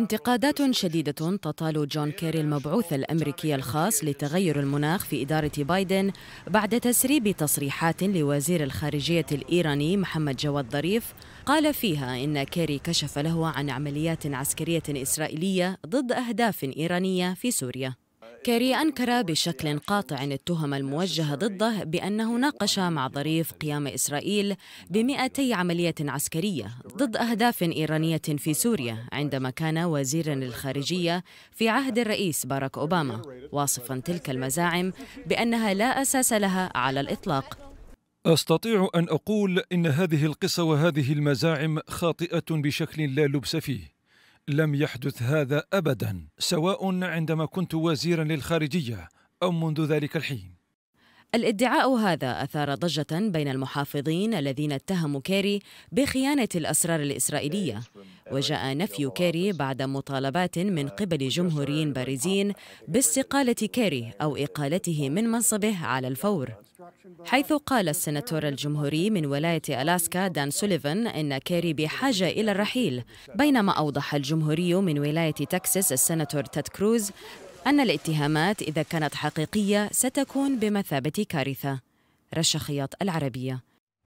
انتقادات شديدة تطال جون كيري المبعوث الأمريكي الخاص لتغير المناخ في إدارة بايدن بعد تسريب تصريحات لوزير الخارجية الإيراني محمد جواد ظريف قال فيها إن كيري كشف له عن عمليات عسكرية إسرائيلية ضد أهداف إيرانية في سوريا كيري أنكر بشكل قاطع التهم الموجهة ضده بأنه ناقش مع ظريف قيام إسرائيل بمئتي عملية عسكرية ضد أهداف إيرانية في سوريا عندما كان وزيرا للخارجية في عهد الرئيس باراك أوباما واصفا تلك المزاعم بأنها لا أساس لها على الإطلاق أستطيع أن أقول إن هذه القصة وهذه المزاعم خاطئة بشكل لا لبس فيه لم يحدث هذا ابدا سواء عندما كنت وزيرا للخارجيه او منذ ذلك الحين الادعاء هذا أثار ضجة بين المحافظين الذين اتهموا كيري بخيانة الأسرار الإسرائيلية وجاء نفي كيري بعد مطالبات من قبل جمهوريين بارزين باستقالة كيري أو إقالته من منصبه على الفور حيث قال السناتور الجمهوري من ولاية ألاسكا دان سوليفان إن كيري بحاجة إلى الرحيل بينما أوضح الجمهوري من ولاية تكساس السناتور تاد كروز أن الاتهامات إذا كانت حقيقية ستكون بمثابة كارثة رشخيات العربية